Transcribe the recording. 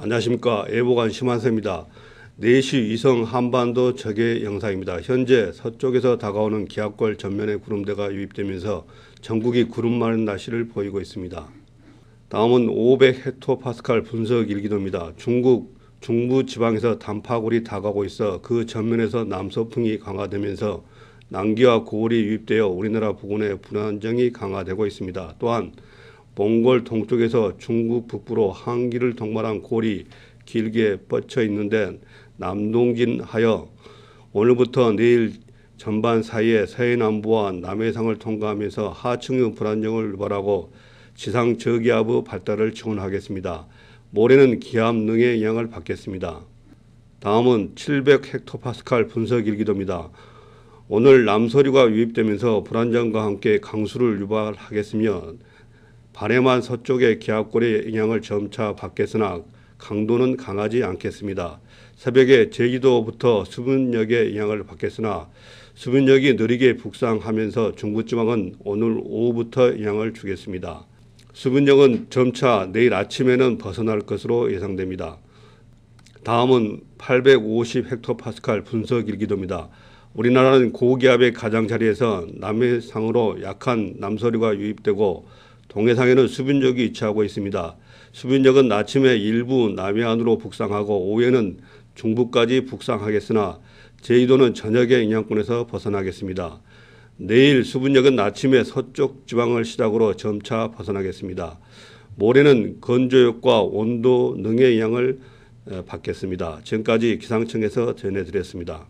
안녕하십니까 예보관 심한세입니다. 4시 위성 한반도 적의 영상입니다. 현재 서쪽에서 다가오는 기압골 전면에 구름대가 유입되면서 전국이 구름 많은 날씨를 보이고 있습니다. 다음은 500 헥토파스칼 분석 일기도입니다. 중국 중부 지방에서 단파골이 다가오고 있어 그 전면에서 남서풍이 강화되면서 남기와 고울이 유입되어 우리나라 부근에 불안정이 강화되고 있습니다. 또한 몽골 동쪽에서 중국 북부로 한길을 동반한 골이 길게 뻗쳐 있는데 남동진하여 오늘부터 내일 전반 사이에 서해남부와 남해상을 통과하면서 하층용 불안정을 유발하고 지상 저기압의 발달을 지원하겠습니다. 모레는 기압 능의 영향을 받겠습니다. 다음은 700헥토파스칼 분석 일기도입니다. 오늘 남서류가 유입되면서 불안정과 함께 강수를 유발하겠으며 발해만 서쪽의 기압골의 영향을 점차 받겠으나 강도는 강하지 않겠습니다. 새벽에 제주도부터 수분역의 영향을 받겠으나 수분역이 느리게 북상하면서 중부지방은 오늘 오후부터 영향을 주겠습니다. 수분역은 점차 내일 아침에는 벗어날 것으로 예상됩니다. 다음은 850헥토파스칼 분석 일기도입니다. 우리나라는 고기압의 가장자리에서 남해상으로 약한 남서류가 유입되고 동해상에는 수변역이 위치하고 있습니다. 수변역은 아침에 일부 남해안으로 북상하고 오후에는 중부까지 북상하겠으나 제주도는 저녁에 영향권에서 벗어나겠습니다. 내일 수분역은 아침에 서쪽 지방을 시작으로 점차 벗어나겠습니다. 모레는 건조역과 온도 능의 영향을 받겠습니다. 지금까지 기상청에서 전해드렸습니다.